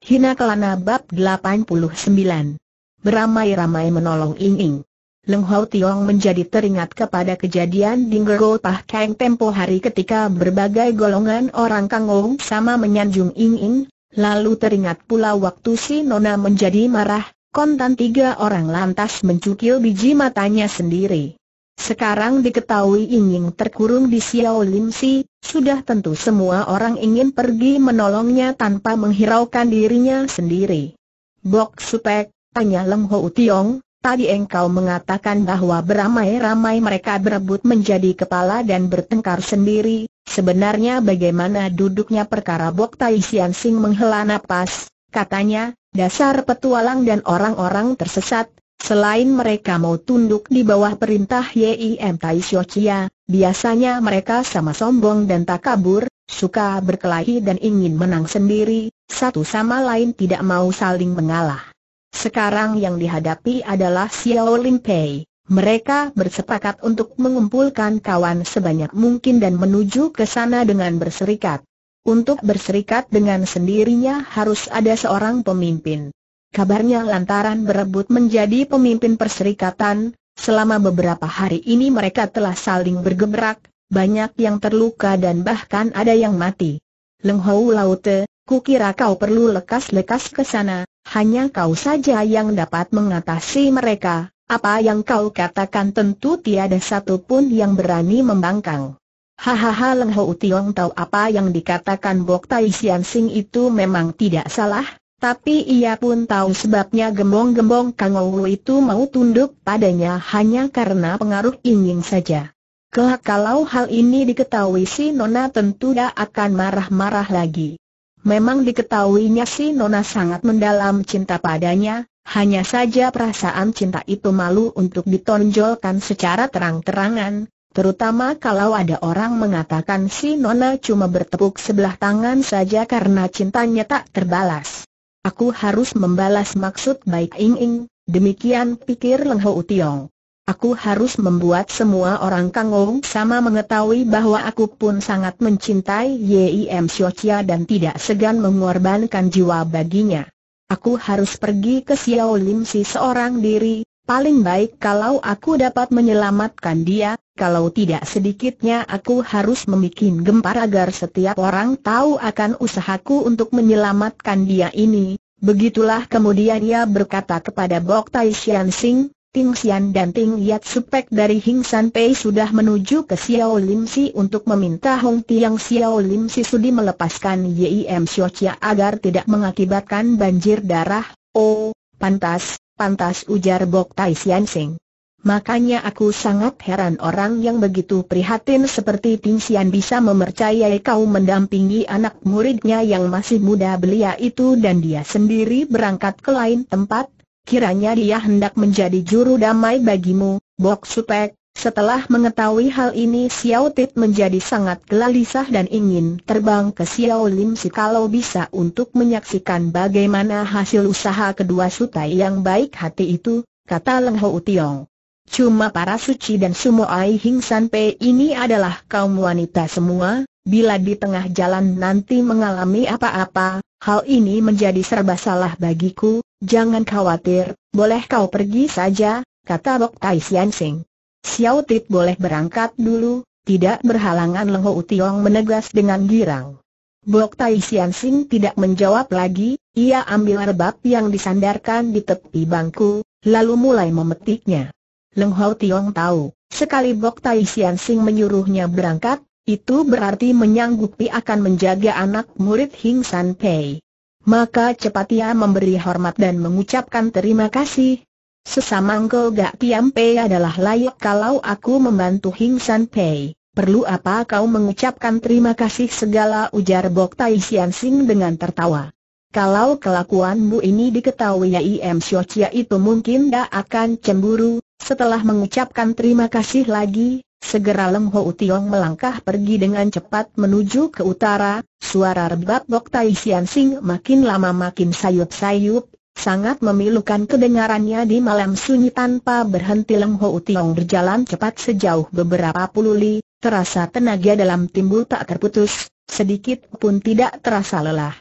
Hina Kelana Bab 89 Beramai-ramai menolong Ying Ying. Leng Hau Tiong menjadi teringat kepada kejadian di Gergo Pah Kang tempo hari ketika berbagai golongan orang kangong sama menyanjung Ying Ying, lalu teringat pula waktu si Nona menjadi marah, kontan tiga orang lantas mencukil biji matanya sendiri. Sekarang diketahui ingin terkurung di Xiao Lim Si, sudah tentu semua orang ingin pergi menolongnya tanpa menghiraukan dirinya sendiri. Bok Supek, tanya Leng Ho Tiong, tadi engkau mengatakan bahwa beramai-ramai mereka berebut menjadi kepala dan bertengkar sendiri, sebenarnya bagaimana duduknya perkara Bok Tai Sian Sing menghela nafas, katanya, dasar petualang dan orang-orang tersesat, Selain mereka mau tunduk di bawah perintah Yim Tai Chia, biasanya mereka sama sombong dan tak kabur, suka berkelahi dan ingin menang sendiri, satu sama lain tidak mau saling mengalah. Sekarang yang dihadapi adalah Xiao Lin Pei. Mereka bersepakat untuk mengumpulkan kawan sebanyak mungkin dan menuju ke sana dengan berserikat. Untuk berserikat dengan sendirinya harus ada seorang pemimpin kabarnya lantaran berebut menjadi pemimpin perserikatan, selama beberapa hari ini mereka telah saling bergemerak, banyak yang terluka dan bahkan ada yang mati. Leng Hou Laute, kukira kau perlu lekas-lekas ke sana, hanya kau saja yang dapat mengatasi mereka, apa yang kau katakan tentu tiada satupun yang berani membangkang. Hahaha Leng Hou Tiong tahu apa yang dikatakan Bok Tai Sian Sing itu memang tidak salah, tapi ia pun tahu sebabnya gembong-gembong Kang Owu itu mau tunduk padanya hanya karena pengaruh ingin saja. Kelak kalau hal ini diketahui si Nona tentu dia akan marah-marah lagi. Memang diketahuinya si Nona sangat mendalam cinta padanya, hanya saja perasaan cinta itu malu untuk ditonjolkan secara terang-terangan, Terutama kalau ada orang mengatakan si Nona cuma bertepuk sebelah tangan saja karena cintanya tak terbalas. Aku harus membalas maksud baik Ing Ing, demikian pikir Leng Ho Tiong. Aku harus membuat semua orang Kang sama mengetahui bahwa aku pun sangat mencintai Yim M Chia dan tidak segan mengorbankan jiwa baginya. Aku harus pergi ke Xiao Lim Si seorang diri, Paling baik kalau aku dapat menyelamatkan dia, kalau tidak sedikitnya aku harus membuat gempar agar setiap orang tahu akan usahaku untuk menyelamatkan dia ini. Begitulah kemudian ia berkata kepada Bok Tai Sian Sing, Ting Xian dan Ting Yat Supek dari Hing San Pei sudah menuju ke Xiao Lim Si untuk meminta Hong Tiang Xiao Lim Si Sudi melepaskan Yim Xiao Chia agar tidak mengakibatkan banjir darah. Oh, pantas, Pantas ujar Bok Tai Sian Sing. Makanya aku sangat heran orang yang begitu prihatin seperti Ting Sian bisa mempercayai kau mendampingi anak muridnya yang masih muda belia itu dan dia sendiri berangkat ke lain tempat. Kiranya dia hendak menjadi juru damai bagimu, Bok Supek, setelah mengetahui hal ini Xiao Tit menjadi sangat gelisah dan ingin terbang ke Xiao Lim Si kalau bisa untuk menyaksikan bagaimana hasil usaha kedua sutai yang baik hati itu, kata Leng Ho Tiong. Cuma para suci dan ai Hing San Pei ini adalah kaum wanita semua, bila di tengah jalan nanti mengalami apa-apa, hal ini menjadi serba salah bagiku, jangan khawatir, boleh kau pergi saja, kata Bok Tai Sian Sing. Xiao Tit boleh berangkat dulu, tidak berhalangan Leng Ho Tiong menegas dengan girang. Bok Tai Sian Sing tidak menjawab lagi, ia ambil rebab yang disandarkan di tepi bangku, lalu mulai memetiknya. Leng Ho Tiong tahu, sekali Bok Tai Sian Sing menyuruhnya berangkat, itu berarti menyanggupi akan menjaga anak murid Hing San Pei. Maka cepat ia memberi hormat dan mengucapkan terima kasih, Sesamanggo Gak Piam Pei adalah layak kalau aku membantu Hing San Pei. Perlu apa kau mengucapkan terima kasih segala ujar Bok Tai Sian Sing dengan tertawa. Kalau kelakuanmu ini diketahui Im Syo Chia itu mungkin gak akan cemburu. Setelah mengucapkan terima kasih lagi, segera Leng Ho Tiong melangkah pergi dengan cepat menuju ke utara. Suara rebab Bok Tai Sian Sing makin lama makin sayup-sayup, Sangat memilukan kedengarannya di malam sunyi tanpa berhenti Leng Ho Tiong berjalan cepat sejauh beberapa puluh li, terasa tenaga dalam timbul tak terputus, sedikit pun tidak terasa lelah.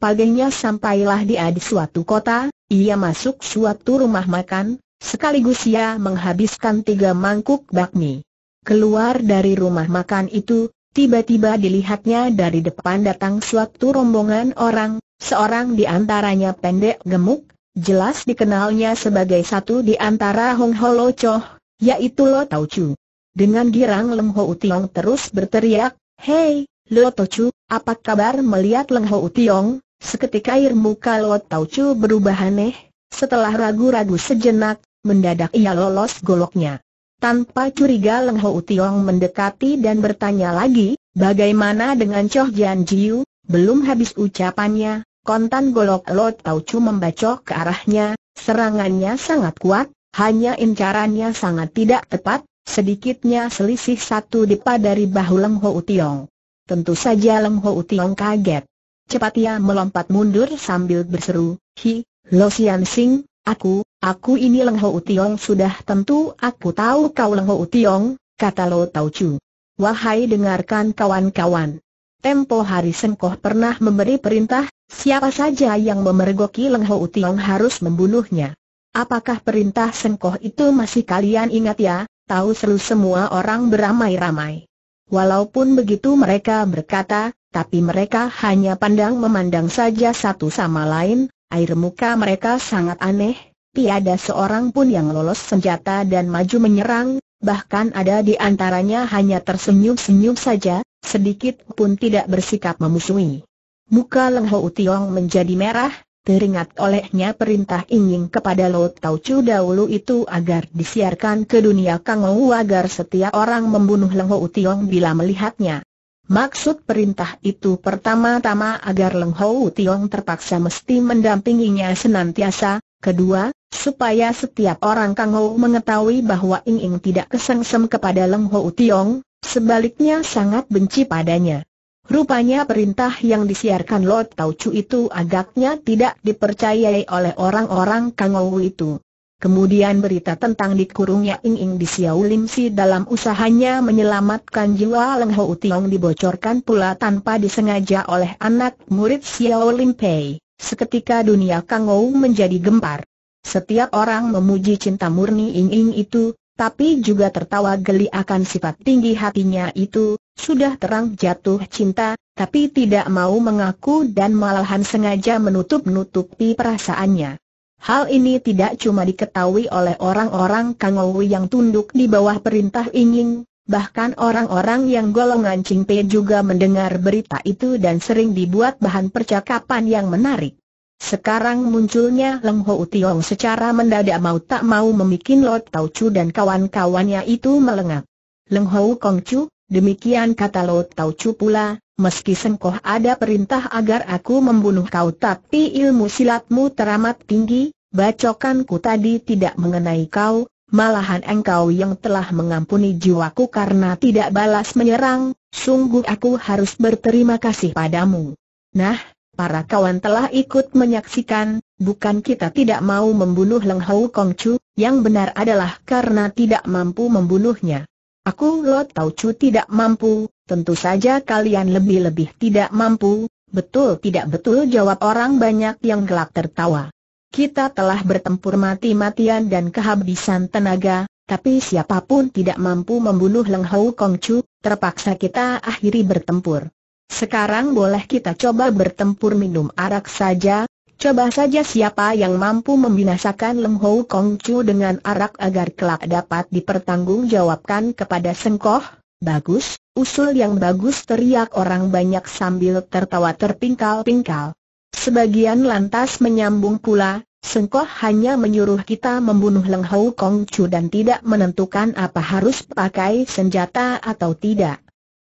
Paginya sampailah di di suatu kota, ia masuk suatu rumah makan, sekaligus ia menghabiskan tiga mangkuk bakmi. Keluar dari rumah makan itu, tiba-tiba dilihatnya dari depan datang suatu rombongan orang, Seorang di antaranya pendek gemuk, jelas dikenalnya sebagai satu di antara Hong Ho Lo Choh, yaitu Lo Tau Chu. Dengan girang Leng Ho Tiong terus berteriak, Hei, Lo Tau Chu, apa kabar melihat Leng Ho Tiong? Seketika air muka Lo Tau Chu berubah aneh, setelah ragu-ragu sejenak, mendadak ia lolos goloknya. Tanpa curiga Leng Ho Tiong mendekati dan bertanya lagi, bagaimana dengan Choh Jian Jiu? Belum habis ucapannya, Kontan golok Tau Taucu membacok ke arahnya, serangannya sangat kuat, hanya incarannya sangat tidak tepat, sedikitnya selisih satu dipa dari bahu Leng Ho Tiong. Tentu saja Leng Ho Tiong kaget. Cepat ia melompat mundur sambil berseru, Hi, Lo Sian Sing, aku, aku ini Leng Ho Tiong sudah tentu aku tahu kau Leng Ho Tiong, kata Lo Taucu. Wahai dengarkan kawan-kawan. Tempo hari Sengkoh pernah memberi perintah, siapa saja yang memergoki Leng Ho harus membunuhnya. Apakah perintah Sengkoh itu masih kalian ingat ya? Tahu seru semua orang beramai-ramai. Walaupun begitu mereka berkata, tapi mereka hanya pandang memandang saja satu sama lain, air muka mereka sangat aneh, tiada seorang pun yang lolos senjata dan maju menyerang, bahkan ada di antaranya hanya tersenyum-senyum saja, sedikit pun tidak bersikap memusuhi. Muka Leng Ho Tiong menjadi merah, teringat olehnya perintah ingin kepada Lo Tau Chu dahulu itu agar disiarkan ke dunia Kang Ou agar setiap orang membunuh Leng Ho Tiong bila melihatnya. Maksud perintah itu pertama-tama agar Leng Ho Tiong terpaksa mesti mendampinginya senantiasa, kedua, supaya setiap orang Kang Ho mengetahui bahwa Ing Ing tidak kesengsem kepada Leng Ho Tiong, Sebaliknya sangat benci padanya. Rupanya perintah yang disiarkan Lord Taucu itu agaknya tidak dipercayai oleh orang-orang Kangou itu. Kemudian berita tentang dikurungnya Ing Ing di Xiao Lim Si dalam usahanya menyelamatkan jiwa Leng Ho Tiong dibocorkan pula tanpa disengaja oleh anak murid Xiao Lim Pei. Seketika dunia Kangou menjadi gempar. Setiap orang memuji cinta murni Ing Ing itu, tapi juga tertawa geli akan sifat tinggi hatinya itu, sudah terang jatuh cinta, tapi tidak mau mengaku dan malahan sengaja menutup-nutupi perasaannya. Hal ini tidak cuma diketahui oleh orang-orang Kangowu yang tunduk di bawah perintah Inying, bahkan orang-orang yang golongan Cingpe juga mendengar berita itu dan sering dibuat bahan percakapan yang menarik. Sekarang munculnya Leng Ho Tiong secara mendadak mau tak mau memikin Lot Tau Chu dan kawan-kawannya itu melengak. Leng Ho Kong Chu, demikian kata Lot Tau Chu pula, meski sengkoh ada perintah agar aku membunuh kau tapi ilmu silatmu teramat tinggi, bacokanku tadi tidak mengenai kau, malahan engkau yang telah mengampuni jiwaku karena tidak balas menyerang, sungguh aku harus berterima kasih padamu. Nah, Para kawan telah ikut menyaksikan, bukan kita tidak mau membunuh Leng Hou Kong Chu, yang benar adalah karena tidak mampu membunuhnya. Aku Lo Tau Chu tidak mampu, tentu saja kalian lebih-lebih tidak mampu, betul tidak betul jawab orang banyak yang gelak tertawa. Kita telah bertempur mati-matian dan kehabisan tenaga, tapi siapapun tidak mampu membunuh Leng Hou Kong Chu, terpaksa kita akhiri bertempur. Sekarang boleh kita coba bertempur minum arak saja, coba saja siapa yang mampu membinasakan leng Hou Kong Chu dengan arak agar kelak dapat dipertanggungjawabkan kepada Sengkoh. Bagus, usul yang bagus teriak orang banyak sambil tertawa terpingkal-pingkal. Sebagian lantas menyambung pula, Sengkoh hanya menyuruh kita membunuh Leng Hou Kong Chu dan tidak menentukan apa harus pakai senjata atau tidak.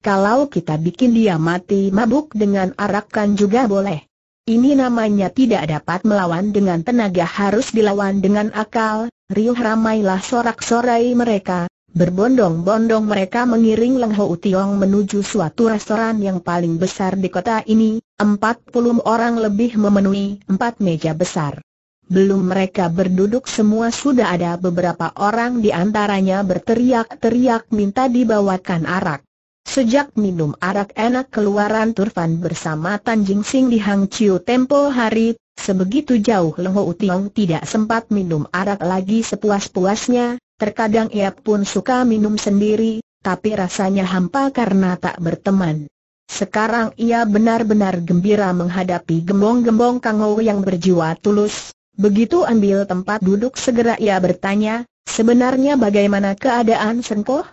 Kalau kita bikin dia mati mabuk dengan arakan juga boleh. Ini namanya tidak dapat melawan dengan tenaga harus dilawan dengan akal, riuh ramailah sorak-sorai mereka, berbondong-bondong mereka mengiring Leng Ho Tiong menuju suatu restoran yang paling besar di kota ini, Empat puluh orang lebih memenuhi empat meja besar. Belum mereka berduduk semua sudah ada beberapa orang di antaranya berteriak-teriak minta dibawakan arak. Sejak minum arak enak keluaran Turfan bersama Tan Jing Sing di Hang Chiu tempo hari, sebegitu jauh Lengho Utiong tidak sempat minum arak lagi sepuas-puasnya, terkadang ia pun suka minum sendiri, tapi rasanya hampa karena tak berteman. Sekarang ia benar-benar gembira menghadapi gembong-gembong Kang Ho yang berjiwa tulus, begitu ambil tempat duduk segera ia bertanya, sebenarnya bagaimana keadaan Sengkoh?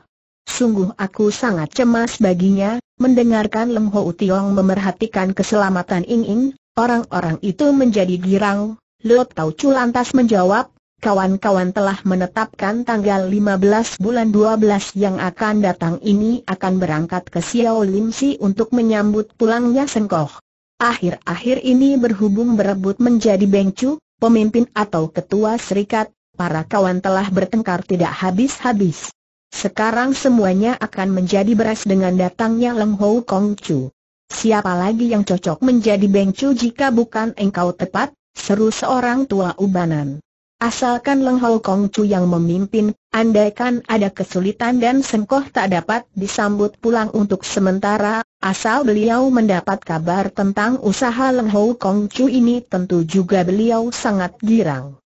Sungguh aku sangat cemas baginya, mendengarkan Leng Ho Tiong memerhatikan keselamatan Ing Ing, orang-orang itu menjadi girang, Lo Tau Chu lantas menjawab, kawan-kawan telah menetapkan tanggal 15 bulan 12 yang akan datang ini akan berangkat ke Xiao Lim Si untuk menyambut pulangnya Sengkoh. Akhir-akhir ini berhubung berebut menjadi bengcu, pemimpin atau ketua serikat, para kawan telah bertengkar tidak habis-habis. Sekarang semuanya akan menjadi beras dengan datangnya Leng Hou Kong Chu. Siapa lagi yang cocok menjadi Beng Chu jika bukan engkau tepat? Seru seorang tua ubanan. Asalkan Leng Hou Kong Chu yang memimpin, andaikan ada kesulitan dan sengkoh tak dapat disambut pulang untuk sementara, asal beliau mendapat kabar tentang usaha Leng Hou Kong Chu ini tentu juga beliau sangat girang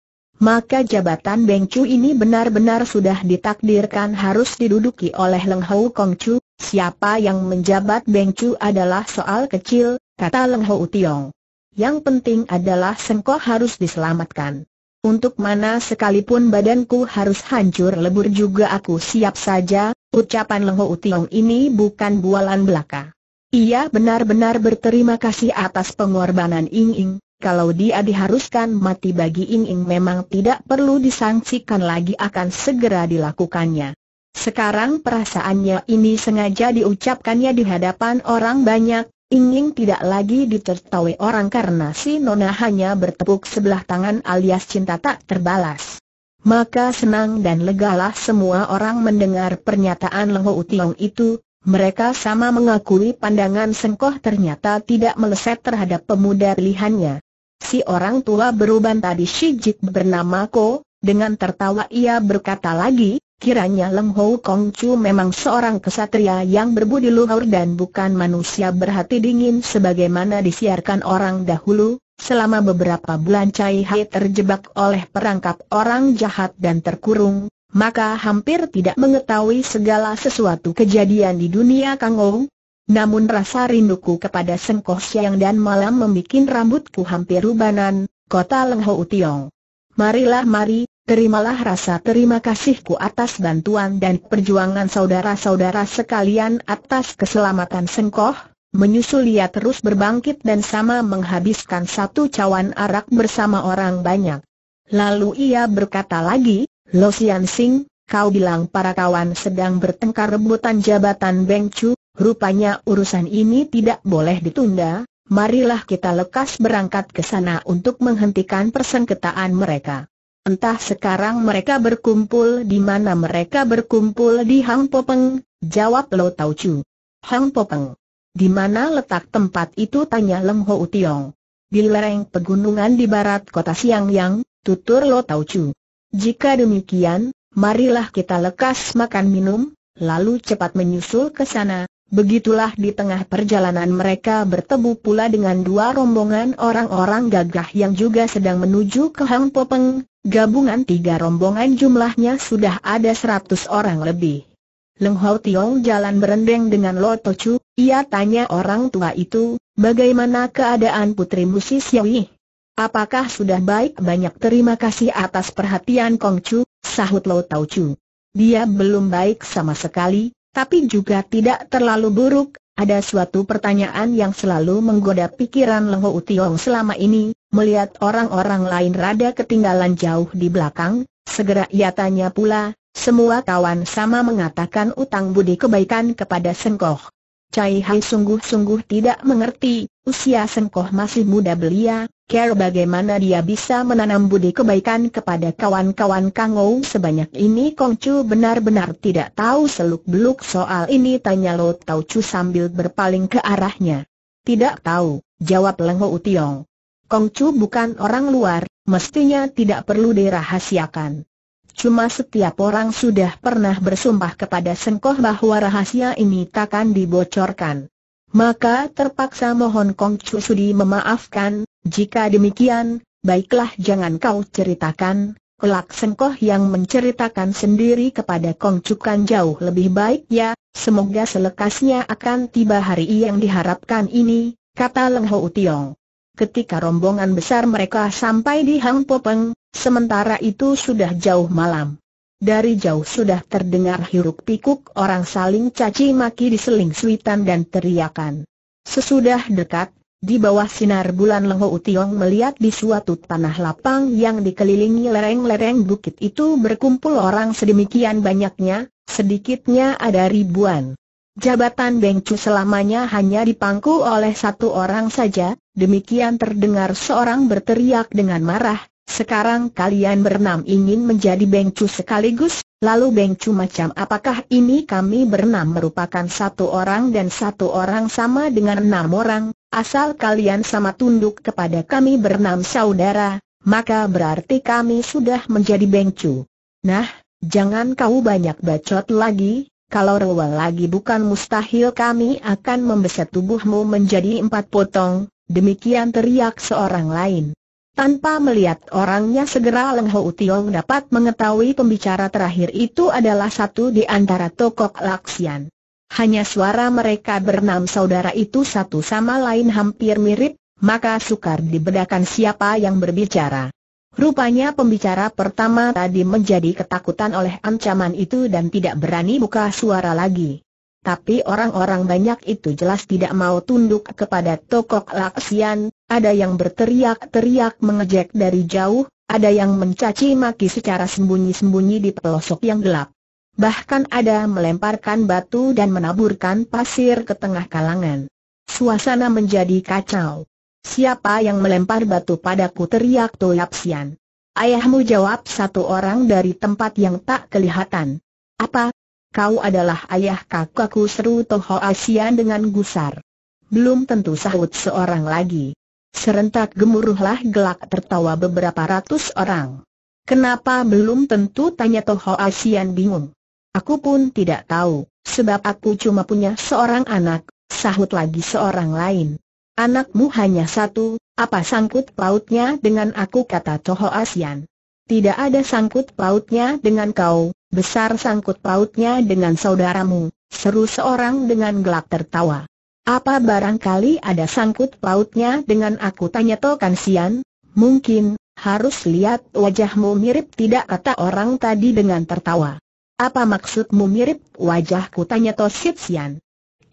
maka jabatan Beng Chu ini benar-benar sudah ditakdirkan harus diduduki oleh Leng Hou Kong Chu. Siapa yang menjabat Beng Chu adalah soal kecil, kata Leng Hou Tiong. Yang penting adalah Sengko harus diselamatkan. Untuk mana sekalipun badanku harus hancur lebur juga aku siap saja, ucapan Leng Hou Tiong ini bukan bualan belaka. Ia benar-benar berterima kasih atas pengorbanan Ying Ying kalau dia diharuskan mati bagi Ing Ing memang tidak perlu disangsikan lagi akan segera dilakukannya. Sekarang perasaannya ini sengaja diucapkannya di hadapan orang banyak, Ing Ing tidak lagi ditertawai orang karena si Nona hanya bertepuk sebelah tangan alias cinta tak terbalas. Maka senang dan lega lah semua orang mendengar pernyataan Lengho Utiong itu, mereka sama mengakui pandangan Sengkoh ternyata tidak meleset terhadap pemuda pilihannya. Si orang tua beruban tadi Shijit bernama Ko, dengan tertawa ia berkata lagi, kiranya Leng Hou Kong Chu memang seorang kesatria yang berbudi luhur dan bukan manusia berhati dingin sebagaimana disiarkan orang dahulu, Selama beberapa bulan Cai Hai terjebak oleh perangkap orang jahat dan terkurung, maka hampir tidak mengetahui segala sesuatu kejadian di dunia Kang Ou, namun rasa rinduku kepada Sengkoh Siang dan malam membuat rambutku hampir rubanan, kota Lenghou Tiong. Marilah mari, terimalah rasa terima kasihku atas bantuan dan perjuangan saudara-saudara sekalian atas keselamatan Sengkoh, menyusul ia terus berbangkit dan sama menghabiskan satu cawan arak bersama orang banyak. Lalu ia berkata lagi, Lo Sian Sing, kau bilang para kawan sedang bertengkar rebutan jabatan Beng Chu, Rupanya urusan ini tidak boleh ditunda, marilah kita lekas berangkat ke sana untuk menghentikan persengketaan mereka. Entah sekarang mereka berkumpul di mana mereka berkumpul di Hang Popeng, jawab Lo Tau Chu. Hang Popeng. Di mana letak tempat itu tanya Leng Ho Tiong. Di lereng pegunungan di barat kota Siangyang, tutur Lo Tau Chu. Jika demikian, marilah kita lekas makan minum, lalu cepat menyusul ke sana, Begitulah di tengah perjalanan mereka bertemu pula dengan dua rombongan orang-orang gagah yang juga sedang menuju ke Hang Popeng, gabungan tiga rombongan jumlahnya sudah ada seratus orang lebih. Leng Hau Tiong jalan berendeng dengan Lo Chu. ia tanya orang tua itu, bagaimana keadaan putri Musi Xiaoyi? Apakah sudah baik banyak terima kasih atas perhatian Kong Chu. sahut Lo Chu. Dia belum baik sama sekali, tapi juga tidak terlalu buruk, ada suatu pertanyaan yang selalu menggoda pikiran Leng Ho selama ini, melihat orang-orang lain rada ketinggalan jauh di belakang, segera ia tanya pula, semua kawan sama mengatakan utang budi kebaikan kepada Sengkoh. Cai Hai sungguh-sungguh tidak mengerti, usia Sengkoh masih muda belia, care bagaimana dia bisa menanam budi kebaikan kepada kawan-kawan Kang Ou sebanyak ini Kong Chu benar-benar tidak tahu seluk-beluk soal ini tanya Lo Tau Chu sambil berpaling ke arahnya. Tidak tahu, jawab Lengho Utiong. Kong Chu bukan orang luar, mestinya tidak perlu dirahasiakan. Cuma setiap orang sudah pernah bersumpah kepada Sengkoh bahwa rahasia ini takkan dibocorkan. Maka terpaksa mohon Kong Chu Sudi memaafkan, jika demikian, baiklah jangan kau ceritakan, kelak Sengkoh yang menceritakan sendiri kepada Kong Chu kan jauh lebih baik ya, semoga selekasnya akan tiba hari yang diharapkan ini, kata Leng Ho Tiong. Ketika rombongan besar mereka sampai di Hang Popeng, Sementara itu sudah jauh malam. Dari jauh sudah terdengar hiruk pikuk orang saling caci maki di seling suitan dan teriakan. Sesudah dekat, di bawah sinar bulan Lengho Utiong melihat di suatu tanah lapang yang dikelilingi lereng-lereng bukit itu berkumpul orang sedemikian banyaknya, sedikitnya ada ribuan. Jabatan Bengcu selamanya hanya dipangku oleh satu orang saja, demikian terdengar seorang berteriak dengan marah, sekarang kalian berenam ingin menjadi bengcu sekaligus, lalu bengcu macam apakah ini kami berenam merupakan satu orang dan satu orang sama dengan enam orang, asal kalian sama tunduk kepada kami berenam saudara, maka berarti kami sudah menjadi bengcu. Nah, jangan kau banyak bacot lagi, kalau rewel lagi bukan mustahil kami akan membeset tubuhmu menjadi empat potong, demikian teriak seorang lain. Tanpa melihat orangnya segera Leng Ho Tiong dapat mengetahui pembicara terakhir itu adalah satu di antara tokoh Laksian. Hanya suara mereka bernam saudara itu satu sama lain hampir mirip, maka sukar dibedakan siapa yang berbicara. Rupanya pembicara pertama tadi menjadi ketakutan oleh ancaman itu dan tidak berani buka suara lagi. Tapi orang-orang banyak itu jelas tidak mau tunduk kepada tokoh Laksian, ada yang berteriak-teriak mengejek dari jauh, ada yang mencaci maki secara sembunyi-sembunyi di pelosok yang gelap. Bahkan ada melemparkan batu dan menaburkan pasir ke tengah kalangan. Suasana menjadi kacau. Siapa yang melempar batu padaku teriak Toyap Sian. Ayahmu jawab satu orang dari tempat yang tak kelihatan. Apa? Kau adalah ayah kakakku seru Toho Asian dengan gusar. Belum tentu sahut seorang lagi. Serentak gemuruhlah gelak tertawa beberapa ratus orang. Kenapa belum tentu tanya Toho Asian bingung. Aku pun tidak tahu, sebab aku cuma punya seorang anak, sahut lagi seorang lain. Anakmu hanya satu, apa sangkut pautnya dengan aku kata Toho Asian. Tidak ada sangkut pautnya dengan kau, besar sangkut pautnya dengan saudaramu, seru seorang dengan gelak tertawa. Apa barangkali ada sangkut pautnya dengan aku tanya Tokan Sian? Mungkin, harus lihat wajahmu mirip tidak kata orang tadi dengan tertawa. Apa maksudmu mirip wajahku tanya Sip Sian?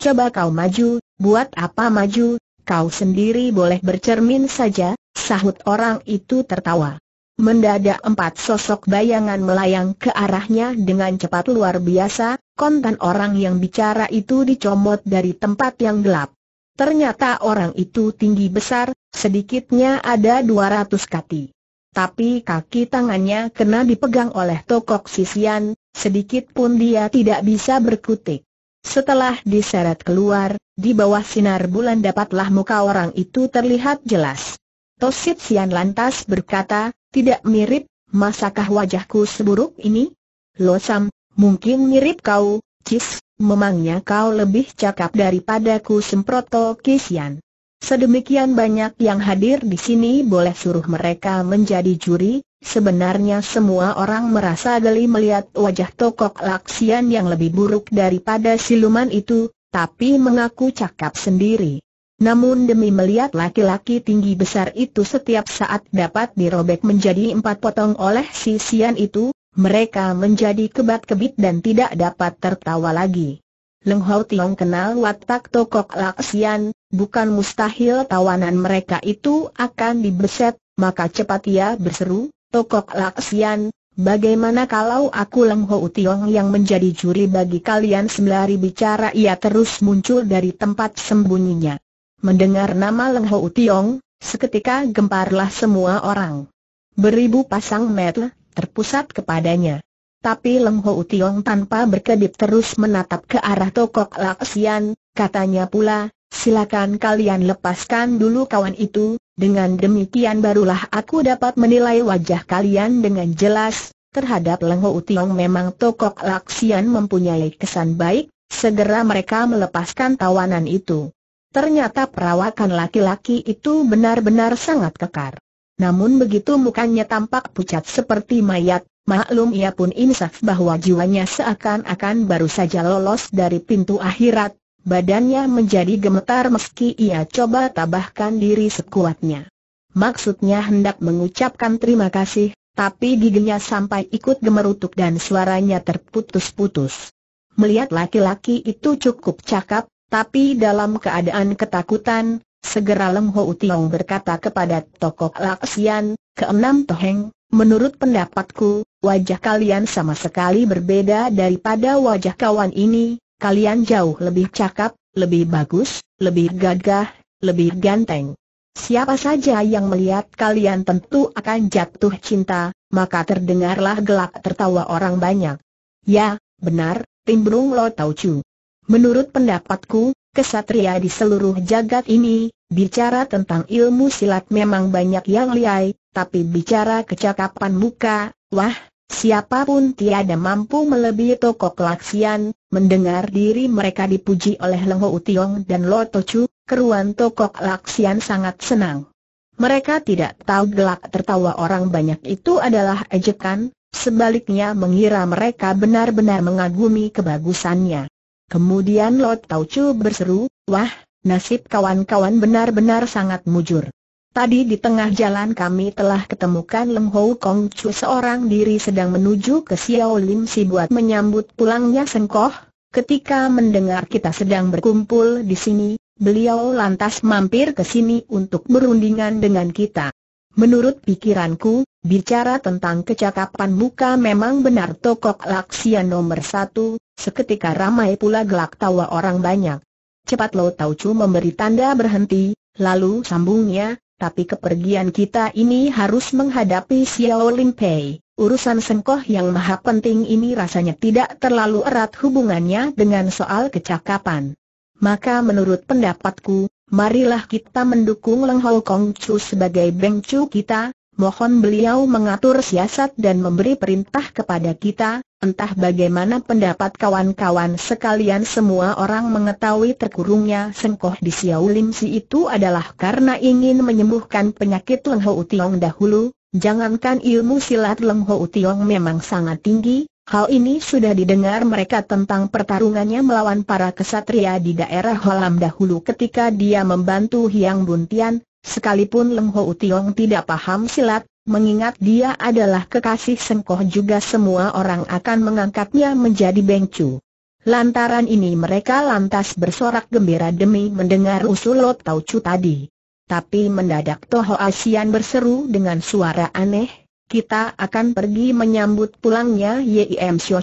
Coba kau maju, buat apa maju, kau sendiri boleh bercermin saja, sahut orang itu tertawa. Mendadak empat sosok bayangan melayang ke arahnya dengan cepat luar biasa, kontan orang yang bicara itu dicomot dari tempat yang gelap. Ternyata orang itu tinggi besar, sedikitnya ada 200 kaki. Tapi kaki tangannya kena dipegang oleh tokok sisian, sedikit pun dia tidak bisa berkutik. Setelah diseret keluar, di bawah sinar bulan dapatlah muka orang itu terlihat jelas. Tosit Sian lantas berkata, tidak mirip, masakah wajahku seburuk ini? Lo Sam, mungkin mirip kau, Cis, memangnya kau lebih cakap daripadaku semproto Kisian. Sedemikian banyak yang hadir di sini boleh suruh mereka menjadi juri, sebenarnya semua orang merasa geli melihat wajah tokok laksian yang lebih buruk daripada siluman itu, tapi mengaku cakap sendiri. Namun demi melihat laki-laki tinggi besar itu setiap saat dapat dirobek menjadi empat potong oleh si Sian itu, mereka menjadi kebat-kebit dan tidak dapat tertawa lagi. Leng Hau Tiong kenal watak tokok Laksian, bukan mustahil tawanan mereka itu akan dibeset, maka cepat ia berseru, Tokok Laksian, bagaimana kalau aku Leng Hau Tiong yang menjadi juri bagi kalian sembari bicara ia terus muncul dari tempat sembunyinya. Mendengar nama Leng Ho Tiong, seketika gemparlah semua orang. Beribu pasang mata terpusat kepadanya. Tapi Leng Ho Tiong tanpa berkedip terus menatap ke arah Tokok Laksian, katanya pula, silakan kalian lepaskan dulu kawan itu, dengan demikian barulah aku dapat menilai wajah kalian dengan jelas, Terhadap Leng Ho Tiong memang Tokok Laksian mempunyai kesan baik, segera mereka melepaskan tawanan itu. Ternyata perawakan laki-laki itu benar-benar sangat kekar. Namun begitu mukanya tampak pucat seperti mayat, maklum ia pun insaf bahwa jiwanya seakan-akan baru saja lolos dari pintu akhirat, badannya menjadi gemetar meski ia coba tabahkan diri sekuatnya. Maksudnya hendak mengucapkan terima kasih, tapi giginya sampai ikut gemerutuk dan suaranya terputus-putus. Melihat laki-laki itu cukup cakap, tapi dalam keadaan ketakutan, segera Leng Ho Tiong berkata kepada tokoh Laksian, keenam Toheng, menurut pendapatku, wajah kalian sama sekali berbeda daripada wajah kawan ini, kalian jauh lebih cakap, lebih bagus, lebih gagah, lebih ganteng. Siapa saja yang melihat kalian tentu akan jatuh cinta, maka terdengarlah gelak tertawa orang banyak. Ya, benar, Timbrung Lo Tau Chu. Menurut pendapatku, kesatria di seluruh jagat ini, bicara tentang ilmu silat memang banyak yang liai, tapi bicara kecakapan muka, wah, siapapun tiada mampu melebihi tokoh kelaksian, mendengar diri mereka dipuji oleh Lengho Utiong dan Lo Chu, keruan tokoh kelaksian sangat senang. Mereka tidak tahu gelak tertawa orang banyak itu adalah ejekan, sebaliknya mengira mereka benar-benar mengagumi kebagusannya. Kemudian Lot Chu berseru, wah, nasib kawan-kawan benar-benar sangat mujur. Tadi di tengah jalan kami telah ketemukan Leng Hou Kong Chu seorang diri sedang menuju ke Xiao Lim Si buat menyambut pulangnya Sengkoh. Ketika mendengar kita sedang berkumpul di sini, beliau lantas mampir ke sini untuk berundingan dengan kita. Menurut pikiranku, bicara tentang kecakapan muka memang benar Tokok Laksia nomor satu, Seketika ramai pula gelak tawa orang banyak. Cepat Lo Tau Chu memberi tanda berhenti, lalu sambungnya, tapi kepergian kita ini harus menghadapi Xiao Lim Pei. Urusan sengkoh yang maha penting ini rasanya tidak terlalu erat hubungannya dengan soal kecakapan. Maka menurut pendapatku, marilah kita mendukung Leng Hong Kong Chu sebagai Beng Chu kita, mohon beliau mengatur siasat dan memberi perintah kepada kita, entah bagaimana pendapat kawan-kawan sekalian semua orang mengetahui terkurungnya sengkoh di Siau Lim Si itu adalah karena ingin menyembuhkan penyakit Leng Ho Tiong dahulu, jangankan ilmu silat Leng Ho Tiong memang sangat tinggi, Hal ini sudah didengar mereka tentang pertarungannya melawan para kesatria di daerah Holam dahulu ketika dia membantu Hiang Buntian, Sekalipun Leng Ho Tiong tidak paham silat, mengingat dia adalah kekasih Sengkoh juga semua orang akan mengangkatnya menjadi bengcu. Lantaran ini mereka lantas bersorak gembira demi mendengar usul Lo Tau Chu tadi. Tapi mendadak Toho Asian berseru dengan suara aneh, kita akan pergi menyambut pulangnya Yim Xiu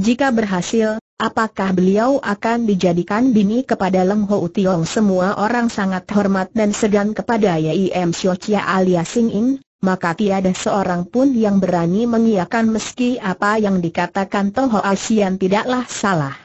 jika berhasil, apakah beliau akan dijadikan bini kepada Leng Ho Utiong? Semua orang sangat hormat dan segan kepada Yim Sio Chia alias Sing In, maka tiada seorang pun yang berani mengiakan meski apa yang dikatakan Toho Asian tidaklah salah.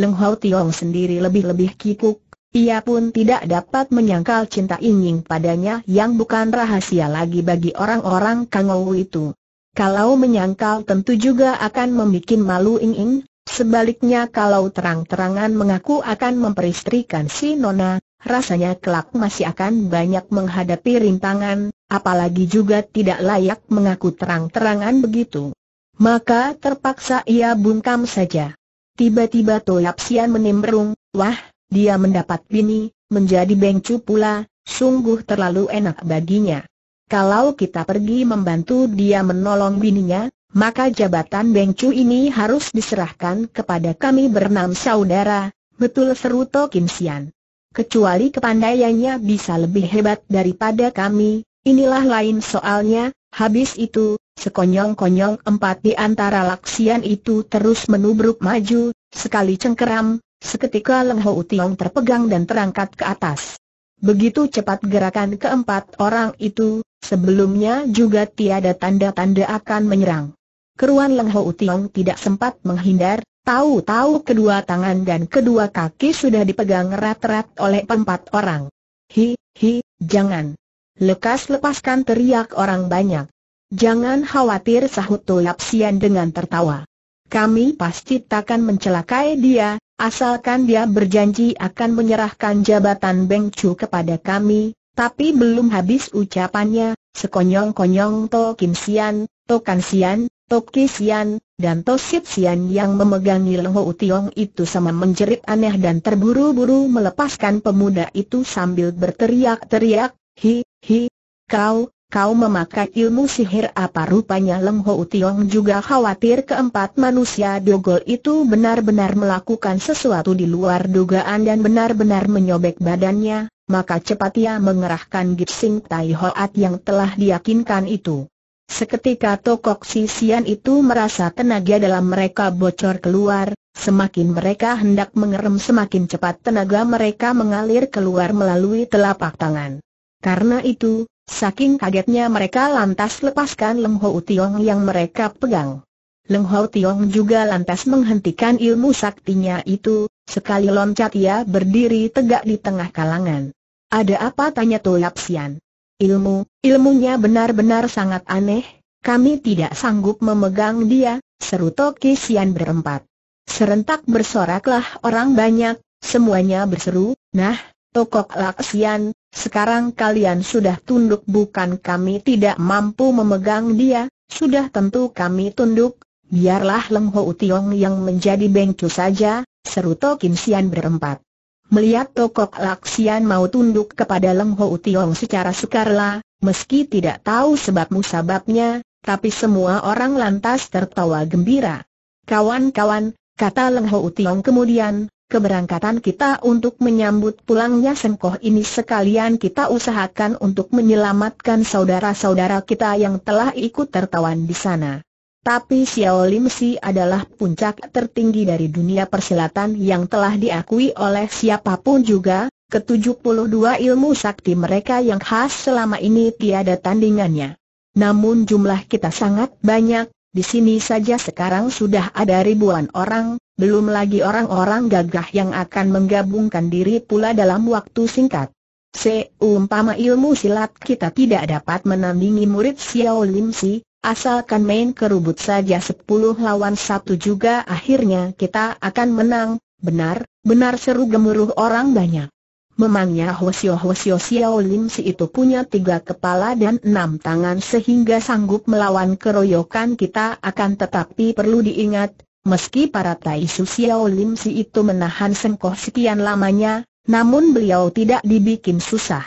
Leng Ho Utiong sendiri lebih-lebih kikuk, ia pun tidak dapat menyangkal cinta Ying padanya yang bukan rahasia lagi bagi orang-orang Kangou itu. Kalau menyangkal tentu juga akan membuat malu Ing Ing, sebaliknya kalau terang-terangan mengaku akan memperistrikan si Nona, rasanya kelak masih akan banyak menghadapi rintangan, apalagi juga tidak layak mengaku terang-terangan begitu. Maka terpaksa ia bungkam saja. Tiba-tiba Toyap Sian menimbrung, wah, dia mendapat bini, menjadi bengcu pula, sungguh terlalu enak baginya. Kalau kita pergi membantu dia menolong bininya, maka jabatan Bengcu ini harus diserahkan kepada kami bernam saudara, betul seru To Kim Sian. Kecuali kepandaiannya bisa lebih hebat daripada kami, inilah lain soalnya, habis itu, sekonyong-konyong empat di antara laksian itu terus menubruk maju, sekali cengkeram, seketika Leng Ho Tiong terpegang dan terangkat ke atas. Begitu cepat gerakan keempat orang itu, Sebelumnya juga tiada tanda-tanda akan menyerang. Keruan Leng Ho Utiong tidak sempat menghindar, tahu-tahu kedua tangan dan kedua kaki sudah dipegang erat-erat oleh empat orang. Hi, hi, jangan. Lekas lepaskan teriak orang banyak. Jangan khawatir sahut Tulap Sian dengan tertawa. Kami pasti takkan mencelakai dia, asalkan dia berjanji akan menyerahkan jabatan Beng Chu kepada kami, tapi belum habis ucapannya, sekonyong-konyong To Kim Sian, To Kan Sian, To Ki Sian, dan To Sip Sian yang memegangi Leng Lengho Utiong itu sama menjerit aneh dan terburu-buru melepaskan pemuda itu sambil berteriak-teriak, Hi, hi, kau, kau memakai ilmu sihir apa rupanya Leng Ho Tiong juga khawatir keempat manusia dogol itu benar-benar melakukan sesuatu di luar dugaan dan benar-benar menyobek badannya, maka cepat ia mengerahkan Gipsing Tai Hoat yang telah diyakinkan itu. Seketika Tokok Sian itu merasa tenaga dalam mereka bocor keluar, semakin mereka hendak mengerem semakin cepat tenaga mereka mengalir keluar melalui telapak tangan. Karena itu, saking kagetnya mereka lantas lepaskan Leng Ho Tiong yang mereka pegang. Leng Ho Tiong juga lantas menghentikan ilmu saktinya itu, Sekali loncat ia berdiri tegak di tengah kalangan. Ada apa tanya Toyap Sian? Ilmu, ilmunya benar-benar sangat aneh, kami tidak sanggup memegang dia, seru Toki Sian berempat. Serentak bersoraklah orang banyak, semuanya berseru, nah, Tokok Sian, sekarang kalian sudah tunduk bukan kami tidak mampu memegang dia, sudah tentu kami tunduk, biarlah Leng Ho Tiong yang menjadi bengcu saja, seru Tokim Sian berempat. Melihat Tokok Laksian mau tunduk kepada Leng Ho Tiong secara sukarela, meski tidak tahu sebab musababnya, tapi semua orang lantas tertawa gembira. Kawan-kawan, kata Leng Ho Tiong kemudian, keberangkatan kita untuk menyambut pulangnya Sengkoh ini sekalian kita usahakan untuk menyelamatkan saudara-saudara kita yang telah ikut tertawan di sana. Tapi Xiao Lim Si adalah puncak tertinggi dari dunia persilatan yang telah diakui oleh siapapun juga, Ketujuh puluh dua ilmu sakti mereka yang khas selama ini tiada tandingannya. Namun jumlah kita sangat banyak, di sini saja sekarang sudah ada ribuan orang, belum lagi orang-orang gagah yang akan menggabungkan diri pula dalam waktu singkat. Seumpama ilmu silat kita tidak dapat menandingi murid Xiao Lim Si, Asalkan main kerubut saja sepuluh lawan satu juga akhirnya kita akan menang, benar, benar seru gemuruh orang banyak. Memangnya Hosio Hosio Xiao Lim si itu punya tiga kepala dan enam tangan sehingga sanggup melawan keroyokan kita akan tetapi perlu diingat, meski para Taisu Xiao Lim si itu menahan sengkoh sekian lamanya, namun beliau tidak dibikin susah.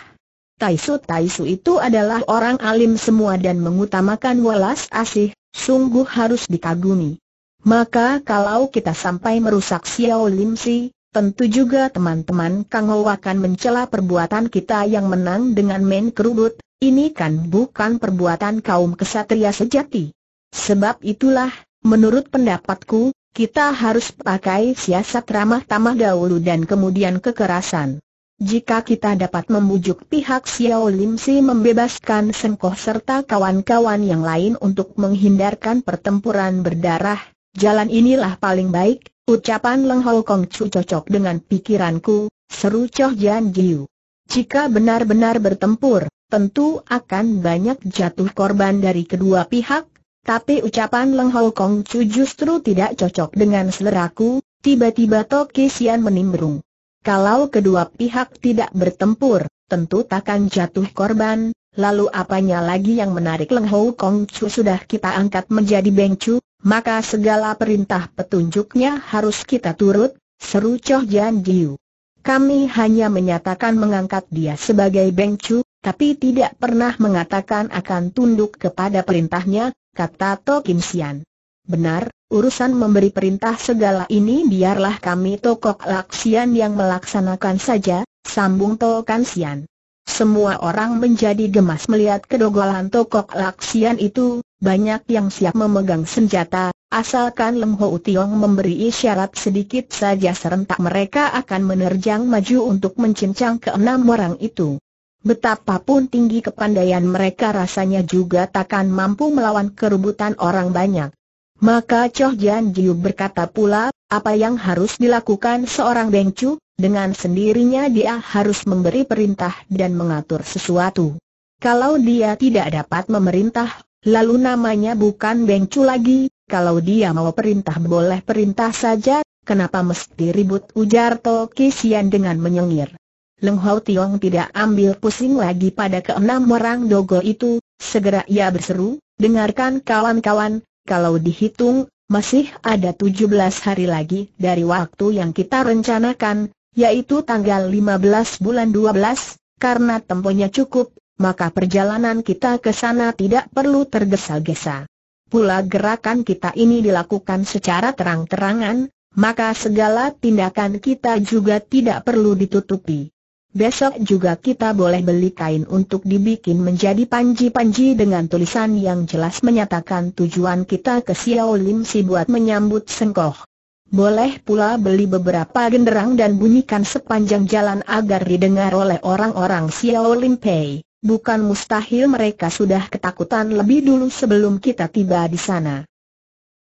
Taisu Taisu itu adalah orang alim semua dan mengutamakan welas asih, sungguh harus dikagumi. Maka kalau kita sampai merusak Xiao Lim Si, tentu juga teman-teman Kang Ou akan mencela perbuatan kita yang menang dengan main kerudut, ini kan bukan perbuatan kaum kesatria sejati. Sebab itulah, menurut pendapatku, kita harus pakai siasat ramah tamah dahulu dan kemudian kekerasan. Jika kita dapat membujuk pihak Xiao Lim Si membebaskan Sengkoh serta kawan-kawan yang lain untuk menghindarkan pertempuran berdarah, jalan inilah paling baik, ucapan Leng Hou Kong Chu cocok dengan pikiranku, seru Choh Jian Jiu. Jika benar-benar bertempur, tentu akan banyak jatuh korban dari kedua pihak, tapi ucapan Leng Hou Kong Chu justru tidak cocok dengan seleraku, tiba-tiba Toki Sian menimbrung. Kalau kedua pihak tidak bertempur, tentu takkan jatuh korban, lalu apanya lagi yang menarik Leng Hou Kong Chu sudah kita angkat menjadi Beng Chu, maka segala perintah petunjuknya harus kita turut, seru Choh Jan Jiu. Kami hanya menyatakan mengangkat dia sebagai Beng Chu, tapi tidak pernah mengatakan akan tunduk kepada perintahnya, kata To Kim Sian. Benar, urusan memberi perintah segala ini biarlah kami Tokok Laksian yang melaksanakan saja, sambung Tokan Sian. Semua orang menjadi gemas melihat kedogolan Tokok Laksian itu, banyak yang siap memegang senjata, asalkan Lem Ho Tiong memberi isyarat sedikit saja serentak mereka akan menerjang maju untuk mencincang keenam orang itu. Betapapun tinggi kepandaian mereka rasanya juga takkan mampu melawan kerubutan orang banyak. Maka Choh Jian Jiu berkata pula, apa yang harus dilakukan seorang Chu, dengan sendirinya dia harus memberi perintah dan mengatur sesuatu. Kalau dia tidak dapat memerintah, lalu namanya bukan Chu lagi, kalau dia mau perintah boleh perintah saja, kenapa mesti ribut ujar Toki Sian dengan menyengir. Leng Hau Tiong tidak ambil pusing lagi pada keenam orang dogo itu, segera ia berseru, dengarkan kawan-kawan, kalau dihitung, masih ada 17 hari lagi dari waktu yang kita rencanakan, yaitu tanggal 15 bulan 12, karena temponya cukup, maka perjalanan kita ke sana tidak perlu tergesa-gesa. Pula gerakan kita ini dilakukan secara terang-terangan, maka segala tindakan kita juga tidak perlu ditutupi. Besok juga kita boleh beli kain untuk dibikin menjadi panji-panji dengan tulisan yang jelas menyatakan tujuan kita ke Xiao Lim Si buat menyambut sengkoh. Boleh pula beli beberapa genderang dan bunyikan sepanjang jalan agar didengar oleh orang-orang Xiao Lim Pei. Bukan mustahil mereka sudah ketakutan lebih dulu sebelum kita tiba di sana.